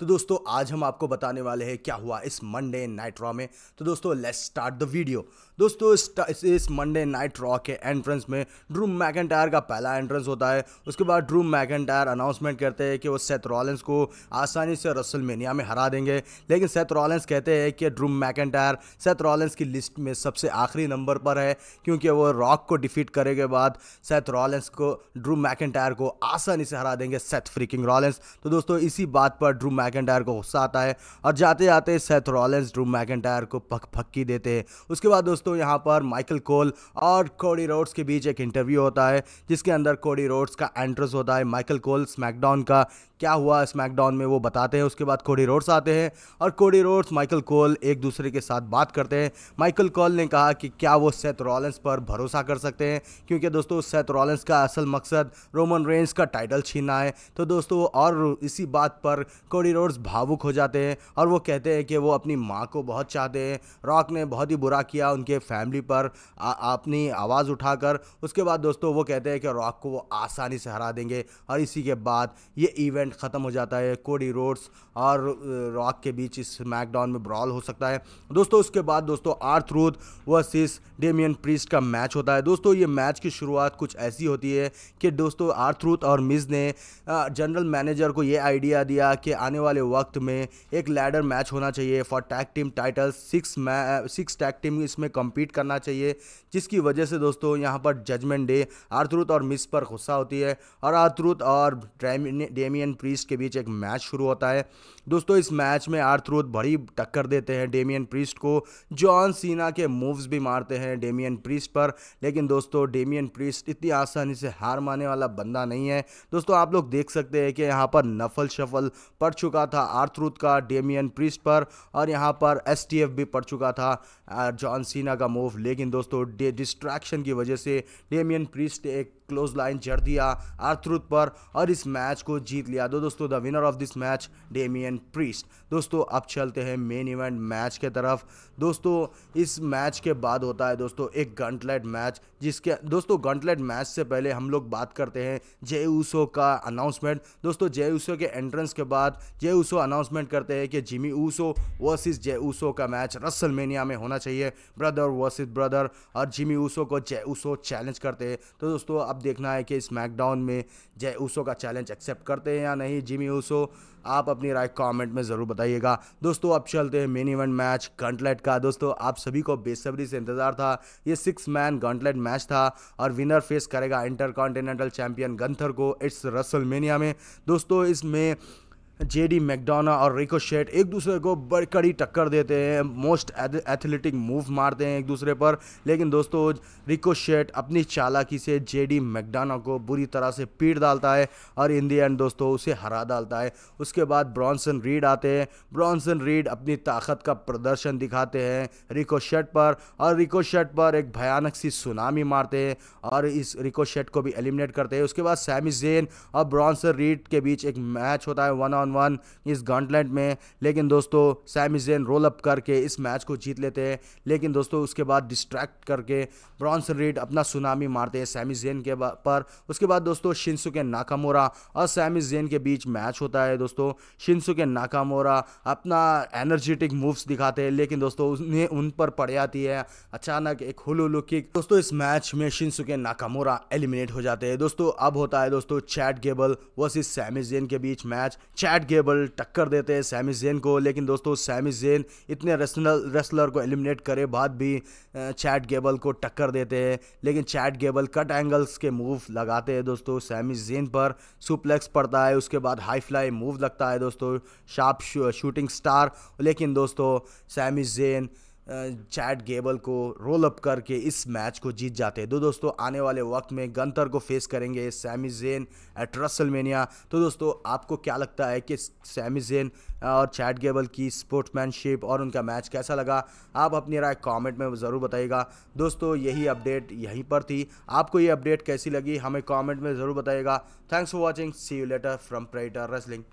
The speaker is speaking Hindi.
तो दोस्तों आज हम आपको बताने वाले हैं क्या हुआ इस मंडे नाइट रॉ में तो दोस्तों लेट्स स्टार्ट द वीडियो दोस्तों इस मंडे नाइट रॉ के एंट्रेंस में ड्रूम मैकेंटायर का पहला एंट्रेंस होता है उसके बाद ड्रूम मैकेंटायर अनाउंसमेंट करते हैं कि वो सेथ रॉलेंस को आसानी से रसलमेनिया में हरा देंगे लेकिन सेथ रॉलेंस कहते हैं कि ड्रूम मैकेंटायर सेथ रॉलेंस की लिस्ट में सबसे आखिरी नंबर पर है क्योंकि वो रॉक को डिफीट करे के बाद सेथ रॉलेंस को ड्रूम मैकेंटायर को आसानी से हरा देंगे सेथ फ्रिकिंग रॉलेंस तो दोस्तों इसी बात पर ड्रूम मैकेंटायर को गुस्सा आता है और जाते जाते सेथ रॉलेंस ड्रू मैकेंटायर को पक पक्की देते हैं उसके बाद दोस्तों यहाँ पर माइकल कोल और कोडी रोड्स के बीच एक इंटरव्यू होता है जिसके अंदर कोडी रोड्स का एंट्रेंस होता है माइकल कोल स्मैकडाउन का क्या हुआ स्मैकडाउन में वो बताते हैं उसके बाद कोडी रोड्स आते हैं और कोडी रोड्स माइकल कोल एक दूसरे के साथ बात करते हैं माइकल कोल ने कहा कि क्या वो सेथ रॉलेंस पर भरोसा कर सकते हैं क्योंकि दोस्तों सेथ रॉलेंस का असल मकसद रोमन रेंस का टाइटल छीनना है तो दोस्तों और इसी बात पर कोडी हीरोज भावुक हो जाते हैं और वो कहते हैं कि वो अपनी माँ को बहुत चाहते हैं रॉक ने बहुत ही बुरा किया उनके फैमिली पर अपनी आवाज़ उठाकर उसके बाद दोस्तों वो कहते हैं कि रॉक को वो आसानी से हरा देंगे और इसी के बाद ये इवेंट ख़त्म हो जाता है कोडी रोड्स और रॉक के बीच इस मैकडाउन में ब्रॉल हो सकता है दोस्तों उसके बाद दोस्तों R Truth versus Damian Priest का मैच होता है दोस्तों ये मैच की शुरुआत कुछ ऐसी होती है कि दोस्तों आर्थ रूथ और मिज ने जनरल मैनेजर को ये आइडिया दिया कि आने वाले वक्त में एक लैडर मैच होना चाहिए for tag team title six six tag team इसमें कम्पीट करना चाहिए जिसकी वजह से दोस्तों यहाँ पर जजमेंट डे आर्थरूथ और मिस पर गुस्सा होती है और आर्थरूथ और डेमियन प्रीस्ट के बीच एक मैच शुरू होता है दोस्तों इस मैच में आर्थरूथ बड़ी टक्कर देते हैं डेमियन प्रीस्ट को जॉन सीना के मूव्स भी मारते हैं डेमियन प्रीस्ट पर लेकिन दोस्तों डेमियन प्रीस्ट इतनी आसानी से हार मानने वाला बंदा नहीं है दोस्तों आप लोग देख सकते हैं कि यहाँ पर नफल शफल पड़ चुका चुका था आर्थरूथ का डेमियन प्रिस्ट पर और यहाँ पर एस भी पड़ चुका था जॉन सीना का मूव लेकिन दोस्तों डिस्ट्रैक्शन की वजह से डेमियन प्रिस्ट एक क्लोज लाइन जड़ दिया आर्थरूत पर और इस मैच को जीत लिया तो दोस्तों the winner of this match Damian Priest दोस्तों अब चलते हैं मेन इवेंट मैच के तरफ दोस्तों इस मैच के बाद होता है दोस्तों एक गंटलेट मैच जिसके दोस्तों गंटलेट मैच से पहले हम लोग बात करते हैं जे ऊसो का अनाउंसमेंट दोस्तों जे ऊसो के एंट्रेंस के बाद जे ऊसो अनाउंसमेंट करते हैं कि Jimmy Uso versus Jey Uso का मैच रसल में होना चाहिए ब्रदर वर्सेस ब्रदर और जिमी ऊसो को जे ऊसो चैलेंज करते हैं तो दोस्तों अब अब देखना है कि स्मैकडाउन में जय ऊसो का चैलेंज एक्सेप्ट करते हैं या नहीं जिमी ऊसो आप अपनी राय कमेंट में ज़रूर बताइएगा दोस्तों अब चलते हैं मेन इवेंट मैच गंटलेट का दोस्तों आप सभी को बेसब्री से इंतज़ार था ये सिक्स मैन गंटलेट मैच था और विनर फेस करेगा इंटर कॉन्टिनेंटल गंथर को इट्स रसल में दोस्तों इसमें जेडी मैकडोना और रिको शेट एक दूसरे को बड़ी कड़ी टक्कर देते हैं मोस्ट एथलेटिक मूव मारते हैं एक दूसरे पर लेकिन दोस्तों रिको शेट अपनी चालाकी से जेडी मैकडोना को बुरी तरह से पीट डालता है और इन दी एंड दोस्तों उसे हरा डालता है उसके बाद ब्रॉन्सन रीड आते हैं ब्रॉन्सन रीड अपनी ताकत का प्रदर्शन दिखाते हैं रिको शेट पर और रिको शेट पर एक भयानक सी सुनामी मारते हैं और इस रिको शेट को भी एलिमिनेट करते हैं उसके बाद सैमी जेन और ब्रॉन्सन रीड के बीच एक मैच होता है वन ऑन ऑन वन इस गॉन्टलेट में लेकिन दोस्तों सैमिजेन रोल अप करके इस मैच को जीत लेते हैं लेकिन दोस्तों उसके बाद डिस्ट्रैक्ट करके ब्रॉन्स रीड अपना सुनामी मारते हैं सैमिजेन के पर उसके बाद दोस्तों शिंसु के नाकामोरा और सैमिजेन के बीच मैच होता है दोस्तों शिंसु के नाकामोरा अपना एनर्जेटिक मूव्स दिखाते हैं लेकिन दोस्तों उन्हें उन पर पड़ जाती है अचानक एक हुलू किक दोस्तों इस मैच में शिंसु के नाकामोरा एलिमिनेट हो जाते हैं दोस्तों अब होता है दोस्तों चैट गेबल वर्सेस सैमिजेन के बीच मैच चैट चैट गेबल टक्कर देते हैं सैमी जेन को लेकिन दोस्तों सैमी जेन इतने रेसनल रेसलर को एलिमिनेट करे बाद भी चैट गेबल को टक्कर देते हैं लेकिन चैट गेबल कट एंगल्स के मूव लगाते हैं दोस्तों सैमी जेन पर सुप्लेक्स पड़ता है उसके बाद हाई फ्लाई मूव लगता है दोस्तों शार्प शूटिंग स्टार लेकिन दोस्तों सैमी जेन चैट गेबल को रोल अप करके इस मैच को जीत जाते हैं तो दोस्तों आने वाले वक्त में गंतर को फेस करेंगे सैमी जेन एट रसलमेनिया तो दोस्तों आपको क्या लगता है कि सैमी जेन और चैट गेबल की स्पोर्ट्समैनशिप और उनका मैच कैसा लगा आप अपनी राय कमेंट में ज़रूर बताइएगा दोस्तों यही अपडेट यहीं पर थी आपको ये अपडेट कैसी लगी हमें कॉमेंट में ज़रूर बताइएगा thanks for watching see you later from Prater wrestling